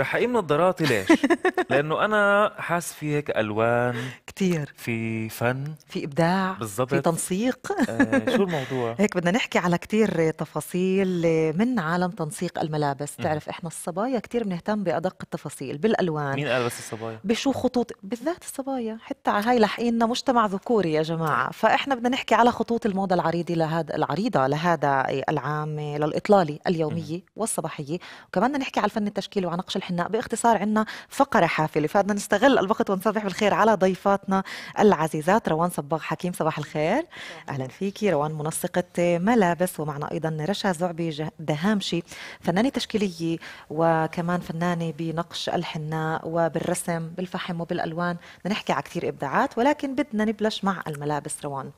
رح اقيم نظاراتي ليش؟ لانه انا حاسس في هيك الوان كثير في فن في ابداع بالضبط في تنسيق آه شو الموضوع؟ هيك بدنا نحكي على كثير تفاصيل آه، من عالم تنسيق الملابس، بتعرف احنا الصبايا كثير بنهتم بادق التفاصيل بالالوان مين قال بس الصبايا؟ بشو خطوط بالذات الصبايا، حتى هاي لاحقيننا مجتمع ذكوري يا جماعه، فاحنا بدنا نحكي على خطوط الموضه العريضه لهذا العريضه لهذا العام للاطلاله اليوميه والصباحيه، وكمان بدنا نحكي على الفن التشكيلي وعن الحناء باختصار عندنا فقره حافله فبدنا نستغل الوقت ونصبح بالخير على ضيفاتنا العزيزات روان صباغ حكيم صباح الخير اهلا فيكي روان منسقه ملابس ومعنا ايضا رشا زعبي دهامشي فنانه تشكيليه وكمان فنانه بنقش الحناء وبالرسم بالفحم وبالالوان بدنا نحكي على كثير ابداعات ولكن بدنا نبلش مع الملابس روان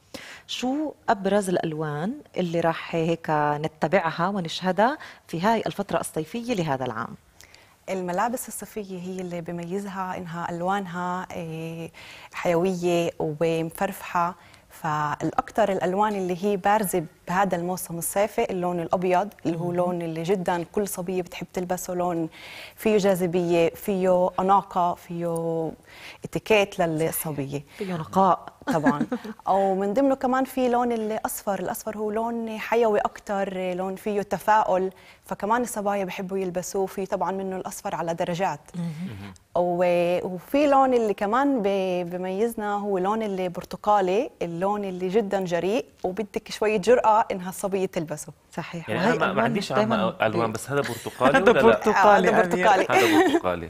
شو ابرز الالوان اللي راح هيك نتبعها ونشهدها في هاي الفتره الصيفيه لهذا العام الملابس الصيفية هي اللي بميزها إنها ألوانها إيه، حيوية ومفرفحة فالأكثر الألوان اللي هي بارزة بهذا الموسم الصيفي اللون الابيض اللي هو لون اللي جدا كل صبيه بتحب تلبسه لون فيه جاذبيه فيه اناقه فيه اتيكيت للصبيه فيه نقاء آه، طبعا او من ضمنه كمان في لون الاصفر الاصفر هو لون حيوي اكثر لون فيه تفاؤل فكمان الصبايا بحبوا يلبسوه في طبعا منه الاصفر على درجات وفي لون اللي كمان بميزنا هو لون البرتقالي اللون اللي جدا جريء وبدك شويه جرأه انها الصبيه تلبسه صحيح يعني انا ما عنديش عم إيه. الوان بس هذا برتقالي هذا برتقالي هذا برتقالي هذا برتقالي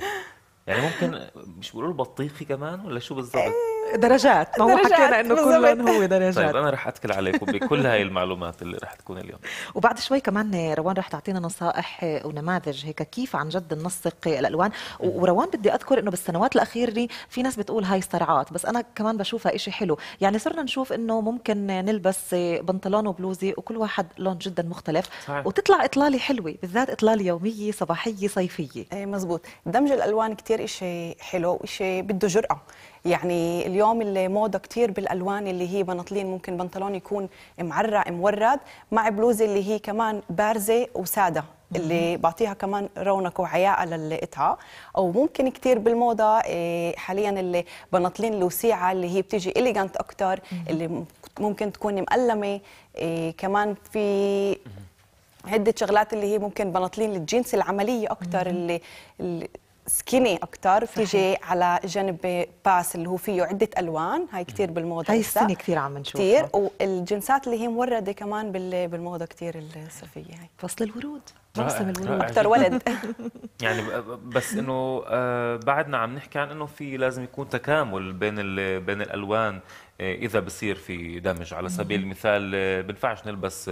يعني ممكن مش بيقولوا بطيخي كمان ولا شو بالضبط إيه، درجات ما هو حكينا انه كلهم هو درجات طيب انا رح اتكل عليكم بكل هاي المعلومات اللي رح تكون اليوم وبعد شوي كمان روان رح تعطينا نصائح ونماذج هيك كيف عن جد ننسق الالوان وروان بدي اذكر انه بالسنوات الاخيره في ناس بتقول هاي صرعات بس انا كمان بشوفها شيء حلو يعني صرنا نشوف انه ممكن نلبس بنطلون وبلوزه وكل واحد لون جدا مختلف صحيح. وتطلع اطلاله حلوه بالذات اطلاله يوميه صباحيه صيفيه اي مزبوط دمج الالوان كثير شيء حلو وشيء بده جرأه يعني اليوم اليوم الموضه كثير بالالوان اللي هي بنطلين ممكن بنطلون يكون معرق مورد مع بلوزه اللي هي كمان بارزه وساده اللي بعطيها كمان رونق وعياقه للقطعه او ممكن كثير بالموضه آه، حاليا اللي بنطلين الوسيعه اللي هي بتيجي اليجانت اكثر اللي ممكن تكون مقلمه آه، كمان في عده شغلات اللي هي ممكن بنطلين للجينز العمليه اكثر اللي, اللي سكيني اكثر في جي على جنب باس اللي هو فيه عده الوان هاي كثير بالموضه هاي السنه كثير عم نشوفها كثير والجنسات اللي هي مورده كمان بالموضه كثير الصيفيه هاي فصل الورود موسم الورود اكثر ولد يعني بس انه آه، بعدنا عم نحكي عن انه في لازم يكون تكامل بين بين الالوان آه، اذا بصير في دمج على سبيل المثال آه، بنفعش نلبس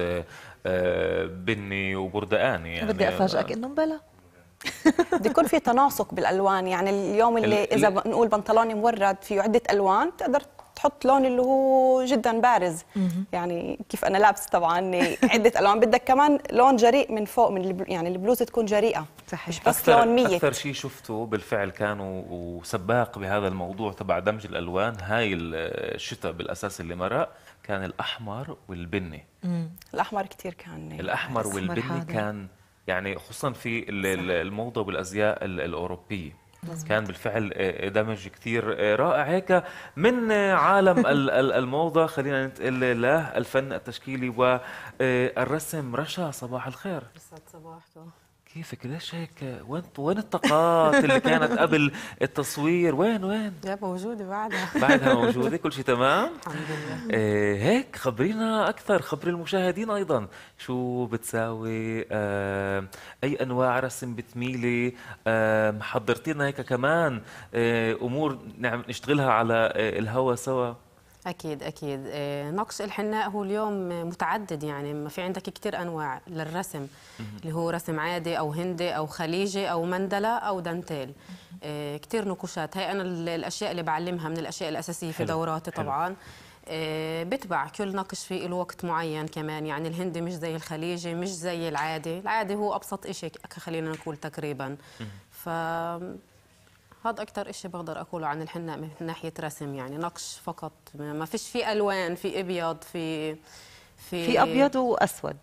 بني وبرتقاني يعني بدي افاجئك انه مبلا بيكون في تناسق بالالوان يعني اليوم اللي اذا بنقول بنطلوني مورد فيه عده الوان بتقدر تحط لون اللي هو جدا بارز يعني كيف انا لابس طبعا عده الوان بدك كمان لون جريء من فوق من يعني البلوزه تكون جريئه صحيح مش بس أكثر لون ميت اكثر شيء شفته بالفعل كانوا وسباق بهذا الموضوع تبع دمج الالوان هاي الشتاء بالاساس اللي مرق كان الاحمر والبني الاحمر كثير كان الاحمر والبني كان يعني خصوصا في الموضه والازياء الاوروبيه مزبط. كان بالفعل آه، آه، دمج كثير آه، رائع هيك من عالم الموضة خلينا ننتقل للفن التشكيلي والرسم رشا صباح الخير يسعد صباحكم كيفك ليش هيك وين وين الطاقات اللي كانت قبل التصوير وين وين لا موجوده بعدها بعدها موجوده كل شيء تمام الحمد لله إيه هيك خبرينا اكثر خبري المشاهدين ايضا شو بتساوي آه اي انواع رسم بتميلي آه حضرتينا هيك كمان آه امور نعم نشتغلها على آه الهوا سوا اكيد اكيد آه، نقش الحناء هو اليوم متعدد يعني ما في عندك كثير انواع للرسم اللي هو رسم عادي او هندي او خليجي او مندله او دانتيل آه، كثير نقوشات هي انا الاشياء اللي بعلمها من الاشياء الاساسيه في دوراتي طبعا آه، بتبع كل نقش في له وقت معين كمان يعني الهندي مش زي الخليجي مش زي العادي العادي هو ابسط شيء خلينا نقول تقريبا ف هذا اكثر شيء بقدر اقوله عن الحناء من ناحيه رسم يعني نقش فقط ما فيش في الوان في ابيض في في في ابيض واسود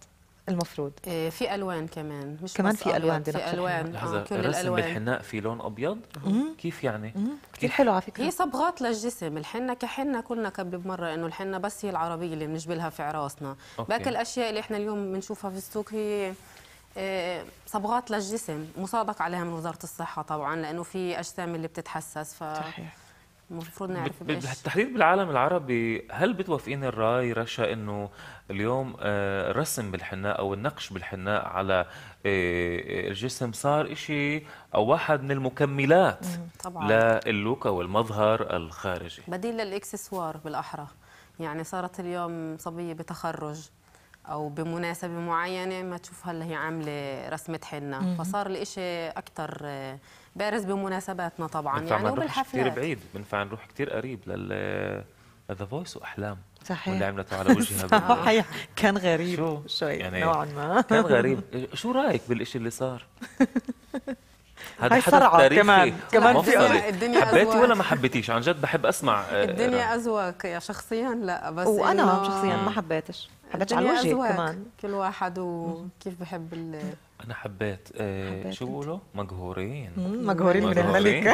المفروض إيه في الوان كمان مش كمان في الوان في الوان آه كل رسم الالوان الحناء في لون ابيض مم. كيف يعني كثير حلو على فكره هي صبغات للجسم الحنه كحنه كلنا قبل بمره انه الحنه بس هي العربيه اللي بنجبلها في عراسنا باقي الاشياء اللي احنا اليوم بنشوفها في السوق هي آه، صبغات للجسم مصادق عليها من وزاره الصحه طبعا لانه في اجسام اللي بتتحسس ف صحيح المفروض نعرف بايش بالتحديد بالعالم العربي هل بتوافقين الراي رشا انه اليوم آه، الرسم بالحناء او النقش بالحناء على آه، الجسم صار شيء او واحد من المكملات طبعا للوك او المظهر الخارجي بديل للاكسسوار بالاحرى يعني صارت اليوم صبيه بتخرج او بمناسبه معينه ما تشوف هلا هي عامله رسمه حنه فصار الإشي اكثر بارز بمناسباتنا طبعا يعني وبالحفلات كثير بعيد بنفع نروح كثير قريب لل ذا فويس واحلام صحيح واللي عملته على وجهها صحيح كان غريب شوي يعني نوعا ما كان غريب شو رايك بالإشي اللي صار؟ هذا حدث كمان كمان في الدنيا حبيتي ولا ما حبيتيش عن جد بحب اسمع الدنيا ازواج يا شخصيا لا بس وانا شخصيا ما حبيتش حاجات على الوجه كمان كل واحد وكيف بحب ال انا حبيت, آه، حبيت شو بيقولوا مقهورين مقهورين من الملكه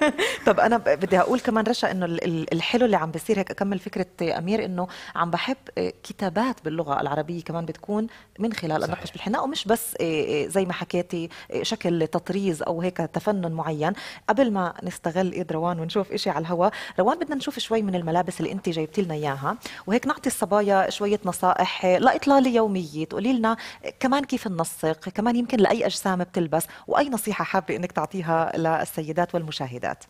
طب انا بدي اقول كمان رشا انه الحلو اللي عم بيصير هيك اكمل فكره امير انه عم بحب آه، كتابات باللغه العربيه كمان بتكون من خلال النقش بالحناء ومش بس آه، زي ما حكيتي شكل تطريز او هيك تفنن معين قبل ما نستغل ايد روان ونشوف إشي على الهواء روان بدنا نشوف شوي من الملابس اللي انت جايبتي لنا اياها وهيك نعطي الصبايا شويه نصائح نصائح لاطلاله يومية تقولي لنا كمان كيف ننسق كمان يمكن لأي أجسام بتلبس وأي نصيحة حابة أنك تعطيها للسيدات والمشاهدات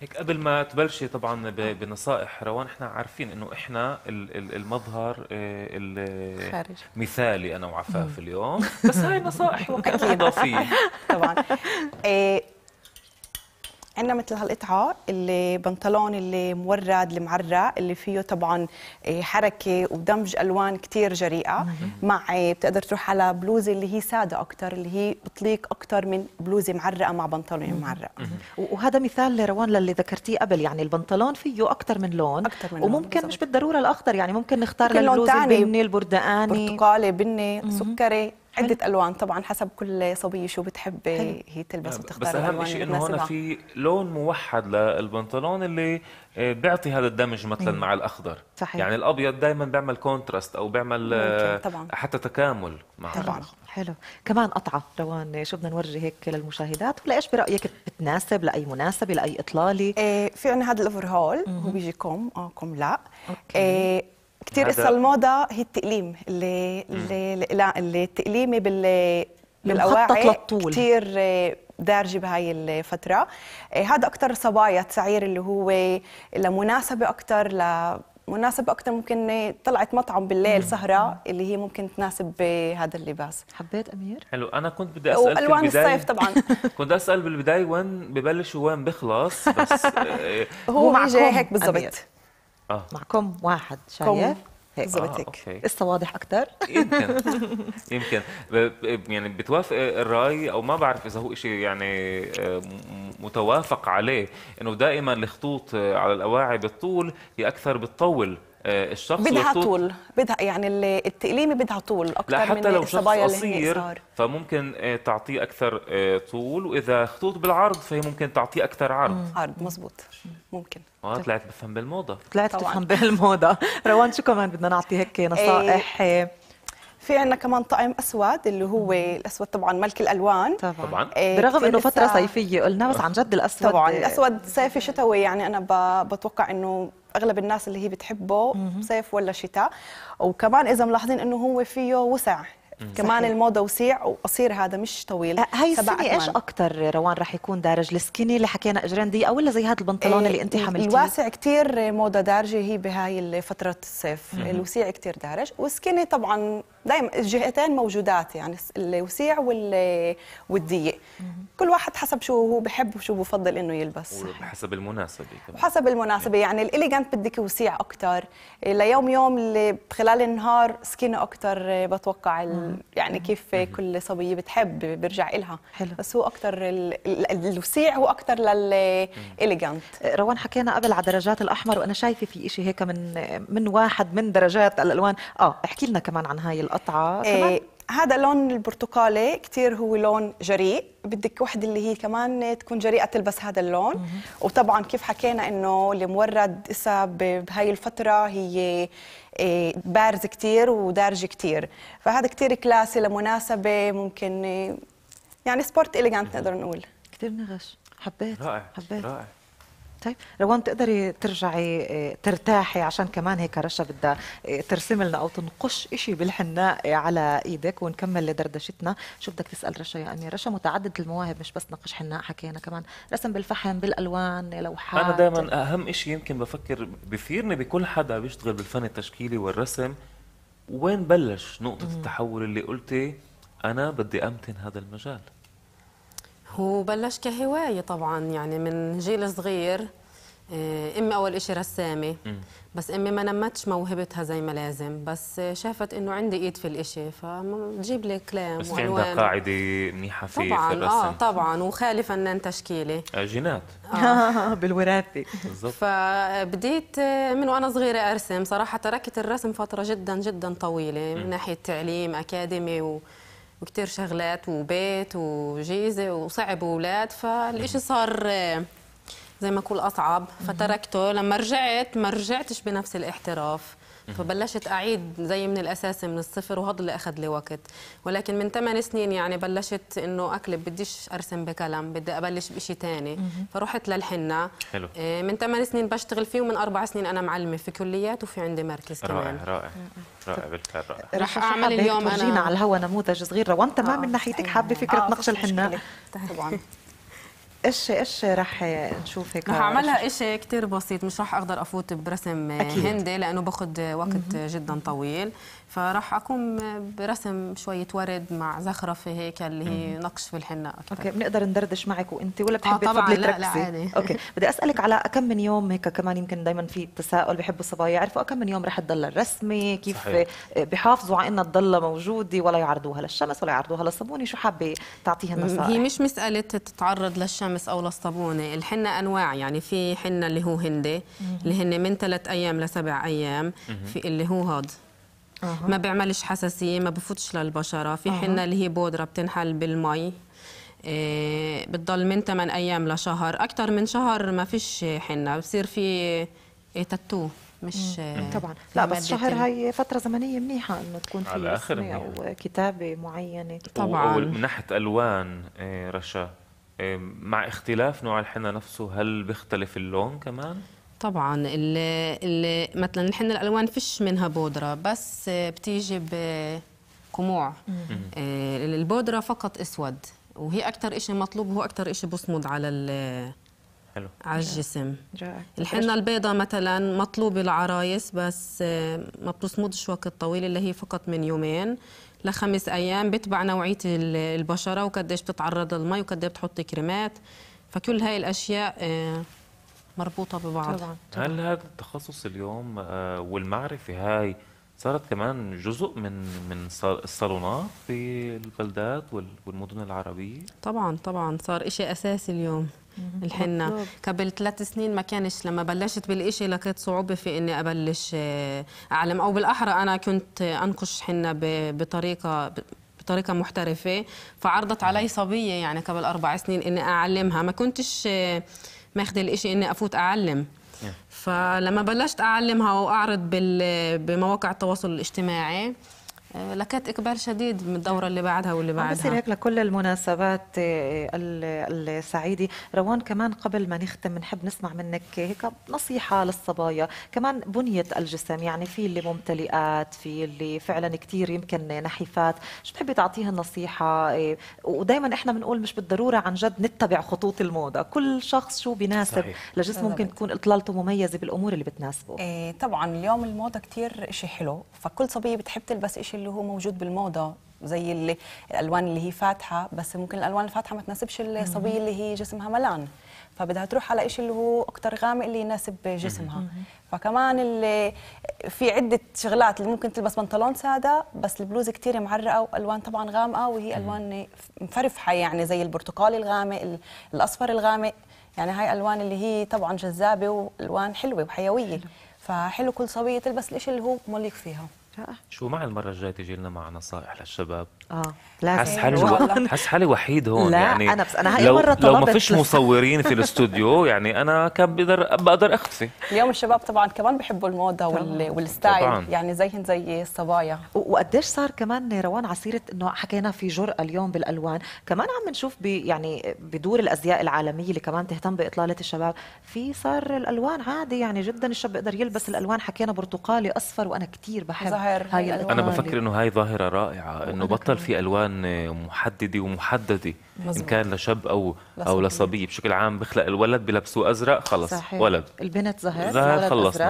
هيك قبل ما تبلشي طبعا بنصائح روان احنا عارفين انه احنا المظهر آه، المثالي انا وعفاف اليوم بس هاي نصائح وكانت اضافيه طبعا آه، عندنا مثل هالقطعه اللي بنطلون اللي مورد المعرق اللي فيه طبعا إيه، حركه ودمج الوان كثير جريئه مع إيه، بتقدر تروح على بلوزه اللي هي ساده اكثر اللي هي بتليق اكثر من بلوزه معرقه مع بنطلون معرق وهذا مثال لروان للي ذكرتيه قبل يعني البنطلون فيه اكثر من لون أكثر من وممكن لون مش بالضروره الاخضر يعني ممكن نختار ممكن للبلوز البني برتقالي بني سكري عده الوان طبعا حسب كل صبيه شو بتحب هي تلبس وتختار بس اهم شيء انه هون في لون موحد للبنطلون اللي آه، بيعطي هذا الدمج مثلا مم. إيه. مع الاخضر صحيح. يعني الابيض دائما بيعمل كونتراست او بيعمل آه، طبعا. حتى تكامل مع طبعا حلو كمان قطعه روان شو بدنا نورجي هيك للمشاهدات ولا ايش برايك بتناسب لاي مناسبه لاي اطلاله إيه في عندنا هذا الاوفر هول هو بيجي كم أو آه، كم لا أوكي. إيه كثير الموضه هي التقليم اللي اللي لا اللي التقليمي بال بالاواعي كثير دارجه بهاي الفتره إيه، هذا اكثر صبايا تسعير اللي هو لمناسبه اكثر ل مناسبة أكثر ممكن طلعت مطعم بالليل سهرة اللي هي ممكن تناسب هذا اللباس حبيت أمير؟ حلو أنا كنت بدي أسأل وألوان الصيف طبعا كنت أسأل بالبداية وين ببلش ووين بخلص بس إيه، هو, هو معكم هيك بالضبط آه. معكم واحد شايف هيك آه، لسه واضح اكثر يمكن يمكن يعني بتوافق الراي او ما بعرف اذا هو شيء يعني آه، متوافق عليه انه دائما الخطوط آه، على الاواعي بالطول هي اكثر بتطول آه، الشخص بدها طول بدها يعني التقليمه بدها طول اكثر من حتى لو لو شخص قصير فممكن آه، تعطيه اكثر آه، طول واذا خطوط بالعرض فهي ممكن تعطيه اكثر عرض عرض مزبوط ممكن اه طلعت بفهم بالموضه طلعت بفهم بالموضه روان شو كمان بدنا نعطي هيك نصائح إيه، في عندنا كمان طقم اسود اللي هو الاسود طبعا ملك الالوان طبعا إيه برغم انه فتره صيفيه قلنا بس عن جد الاسود طبعا الاسود صيفي شتوي يعني انا بتوقع انه اغلب الناس اللي هي بتحبه صيف ولا شتاء وكمان اذا ملاحظين انه هو فيه وسع كمان الموضه وسيع وقصير هذا مش طويل آه، هاي السنه ايش اكثر روان رح يكون دارج السكيني اللي حكينا اجرين او ولا زي هذا البنطلون إيه، اللي انت حملتيه الواسع كثير موضه دارجه هي بهاي فتره الصيف الوسيع كثير دارج والسكيني طبعا دائما الجهتين موجودات يعني الوسيع والضيق كل واحد حسب شو هو بحب وشو بفضل انه يلبس وحسب المناسبه كمان حسب المناسبه يعني الاليجنت بدك وسيع اكثر إيه، ليوم يوم اللي خلال النهار سكيني اكثر إيه، بتوقع يعني كيف كل صبيه بتحب بيرجع إلها حلو. بس هو أكتر الوسيع هو أكتر للإليجانت أه، روان حكينا قبل على درجات الاحمر وانا شايفه في إشي هيك من من واحد من درجات الالوان اه احكي لنا كمان عن هاي القطعه إيه، كمان هذا اللون البرتقالي كثير هو لون جريء بدك وحده اللي هي كمان تكون جريئه تلبس هذا اللون وطبعا كيف حكينا انه المورد اسا بهاي الفتره هي إيه، بارز كثير ودارج كثير فهذا كثير كلاسي لمناسبه ممكن إيه، يعني سبورت اليجانت نقدر نقول كثير نغش حبيت رائع حبيت رائع طيب روان تقدري ترجعي آه، ترتاحي عشان كمان هيك رشا بدها آه، ترسم لنا او تنقش شيء بالحناء على ايدك ونكمل دردشتنا شو بدك تسال رشا يا يعني امير رشا متعدد المواهب مش بس نقش حناء حكينا كمان رسم بالفحم بالالوان لوحات انا دائما اهم شيء يمكن بفكر بثيرني بكل حدا بيشتغل بالفن التشكيلي والرسم وين بلش نقطه التحول اللي قلتي انا بدي امتن هذا المجال هو بلش كهوايه طبعا يعني من جيل صغير آه، امي اول شيء رسامه بس امي ما نمتش موهبتها زي ما لازم بس شافت انه عندي ايد في الإشي فتجيب لي كلام بس في عندها قاعده منيحه في طبعا في اه طبعا وخالي فنان تشكيلي آه، جينات آه. بالوراثه بالضبط فبديت آه، من وانا صغيره ارسم صراحه تركت الرسم فتره جدا جدا طويله من ناحيه تعليم اكاديمي و... وكثير شغلات وبيت وجيزه وصعب واولاد فالإشي صار آه، زي ما اقول اصعب فتركته لما رجعت ما رجعتش بنفس الاحتراف فبلشت اعيد زي من الاساس من الصفر وهذا اللي اخذ لي وقت ولكن من ثمان سنين يعني بلشت انه اقلب بديش ارسم بقلم بدي ابلش بشيء ثاني فرحت للحنه حلو. آه، من ثمان سنين بشتغل فيه ومن اربع سنين انا معلمه في كليات وفي عندي مركز رائع كمان رائع رائع بالفعل رائع رح اعمل اليوم انا على الهوا نموذج صغير وانت ما آه. من ناحيتك آه. حابه فكره نقش الحناء طبعا ايش ايش رح نشوف هيك رح اعملها شيء كثير بسيط مش رح اقدر افوت برسم أكيد. هندي لانه باخذ وقت مم. جدا طويل فراح اقوم برسم شويه ورد مع زخرفه هيك اللي هي نقش في الحنه اكثر اوكي بنقدر ندردش معك وانت ولا بتحبي آه تفضلي تركزي لا لا عادي. اوكي بدي اسالك على كم من يوم هيك كمان يمكن دائما في تساؤل بحبوا الصبايا يعرفوا كم من يوم رح تضل الرسمه كيف صحيح. بحافظوا على انها تضل موجوده ولا يعرضوها للشمس ولا يعرضوها للصابونه شو حابه تعطيها النصائح هي مش مساله تتعرض للشمس او للصابونه الحنه انواع يعني في حنه اللي هو هندي اللي هن من ثلاث ايام لسبع ايام في اللي هو هذا أه. ما بيعملش حساسيه ما بفوتش للبشره في حنه أه. اللي هي بودره بتنحل بالمي آه، بتضل من 8 ايام لشهر اكثر من شهر ما فيش حنه بصير في إيه، تاتو مش آه، طبعا لا بس شهر هي فتره زمنيه منيحه انه تكون في على اخر او كتابه معينه طبعا ومن ناحيه الوان آه، رشا مع اختلاف نوع الحنه نفسه هل بيختلف اللون كمان طبعا اللي, اللي مثلا نحن الالوان فيش منها بودره بس بتيجي بكموع آه، البودره فقط اسود وهي اكثر شيء مطلوب وهو اكثر شيء بصمد على حلو على الجسم الحنه البيضاء مثلا مطلوبه العرايس بس آه، ما بتصمدش وقت طويل اللي هي فقط من يومين لخمس ايام بتبع نوعيه البشره وقديش بتتعرض للمي وقديش بتحطي كريمات فكل هاي الاشياء آه، مربوطة ببعض طبعا, طبعا. هل هذا التخصص اليوم آه، والمعرفة هاي صارت كمان جزء من من الصالونات في البلدات والمدن العربية؟ طبعا طبعا صار شيء أساسي اليوم الحنة قبل ثلاث سنين ما كانش لما بلشت بالإشي لقيت صعوبة في إني أبلش آه، أعلم أو بالأحرى أنا كنت أنقش حنة بطريقة بطريقه محترفه فعرضت علي صبيه يعني قبل اربع سنين اني اعلمها ما كنتش آه، ماخذ الإشي إني أفوت أعلم نعم. فلما بلشت أعلمها وأعرض بمواقع التواصل الاجتماعي لكات اقبال شديد من الدوره اللي بعدها واللي بعدها بصير هيك لكل المناسبات آه، السعيده روان كمان قبل ما نختم بنحب نسمع منك هيك نصيحه للصبايا كمان بنيه الجسم يعني في اللي ممتلئات في اللي فعلا كثير يمكن نحيفات شو بتحبي تعطيها النصيحه آه، ودائما احنا بنقول مش بالضروره عن جد نتبع خطوط الموضه كل شخص شو بناسب صحيح. لجسمه ممكن تكون اطلالته مميزه بالامور اللي بتناسبه إيه طبعا اليوم الموضه كثير شيء حلو فكل صبيه بتحب تلبس شيء اللي هو موجود بالموضه زي اللي الالوان اللي هي فاتحه بس ممكن الالوان الفاتحه ما تناسبش الصبيه اللي هي جسمها ملان فبدها تروح على شيء اللي هو اكثر غامق اللي يناسب جسمها فكمان اللي في عده شغلات اللي ممكن تلبس بنطلون ساده بس البلوزه كثير معرقه والوان طبعا غامقه وهي الوان مفرفحه يعني زي البرتقالي الغامق الاصفر الغامق يعني هاي الوان اللي هي طبعا جذابه والوان حلوه وحيويه فحلو كل صبيه تلبس الشيء اللي هو مليق فيها رائع شو مع المرة الجاية تجي لنا مع نصائح للشباب؟ اه لازم حس حالي و... حس حالي وحيد هون لا يعني انا بس انا هاي لو... مرة طلبت لو ما فيش مصورين في الاستوديو يعني انا كان بقدر بقدر اختفي اليوم الشباب طبعا كمان بحبوا الموضة وال... والستايل طبعاً. يعني زيهن زي الصبايا وقديش صار كمان روان على سيرة انه حكينا في جرأة اليوم بالالوان كمان عم نشوف ب... يعني بدور الازياء العالمية اللي كمان تهتم باطلالة الشباب في صار الالوان عادي يعني جدا الشاب بيقدر يلبس الالوان حكينا برتقالي اصفر وانا كثير بحب ظاهر هاي الألوان انا بفكر انه هاي ظاهره رائعه انه بطل في الوان محدده ومحدده مزبوط. ان كان لشاب او لصبية. او لصبيه بشكل عام بخلق الولد بلبسوه ازرق خلص صحيح. ولد البنت زهر زهر خلص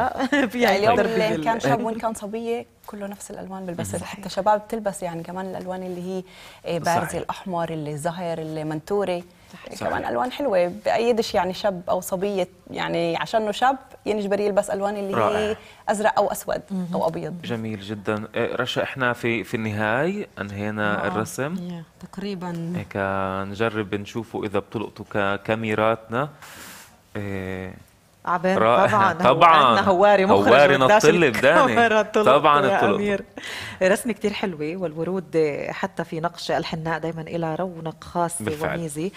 يعني اليوم كان شاب وان كان صبيه كله نفس الالوان بلبسها حتى شباب بتلبس يعني كمان الالوان اللي هي إيه، بارزه الاحمر اللي زهر اللي منتوره صحيح كمان الوان حلوه بايدش يعني شاب او صبيه يعني عشانه شاب ينجبر يلبس الوان اللي رائع. هي ازرق او اسود او ابيض جميل جدا إيه، رشا احنا في في النهايه انهينا آه. الرسم yeah. تقريبا هيك إيه، نجرب نشوفه اذا بتلقطوا كاميراتنا إيه عبان طبعا طبعا هواري مخرج هواري نطل بداني طبعا الطلق رسمة كتير حلوة والورود حتى في نقش الحناء دايما لها رونق خاص بالفعل. وميزي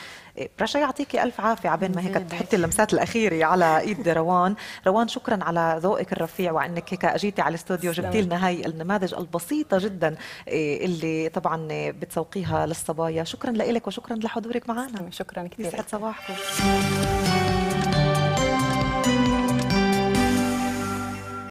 برشا يعطيكي ألف عافية عبين ما هيك تحطي اللمسات الأخيرة على إيد روان روان شكرا على ذوقك الرفيع وأنك هيك أجيتي على الاستوديو جبتي لنا هاي النماذج البسيطة جدا إيه، اللي طبعا بتسوقيها للصبايا شكرا لك وشكرا لحضورك معنا شكرا كثير يسعد صباحكم